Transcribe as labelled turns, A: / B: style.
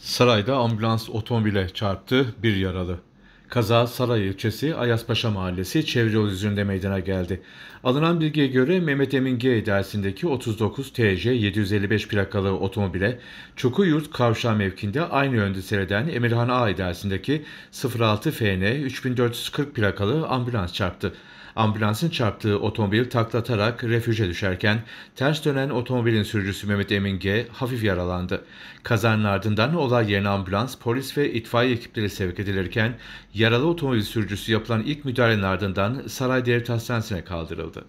A: Sarayda ambulans otomobile çarptı,
B: bir yaralı. Kaza Saray ilçesi Ayaspaşa mahallesi çevre yol yüzünde meydana geldi. Alınan bilgiye göre Mehmet Emin G idaresindeki 39 TC 755 plakalı otomobile Çukuyurt Kavşağı mevkinde aynı yönde seyreden Emirhan A idaresindeki 06 FN 3440 plakalı ambulans çarptı. Ambulansın çarptığı otomobil taklatarak refüje düşerken ters dönen otomobilin sürücüsü Mehmet Emin G hafif yaralandı. Kazanın ardından olay yerine ambulans, polis ve itfaiye ekipleri sevk edilirken Yaralı otomobil sürücüsü yapılan ilk müdahalenin ardından Saray Devlet Hastanesi'ne
C: kaldırıldı.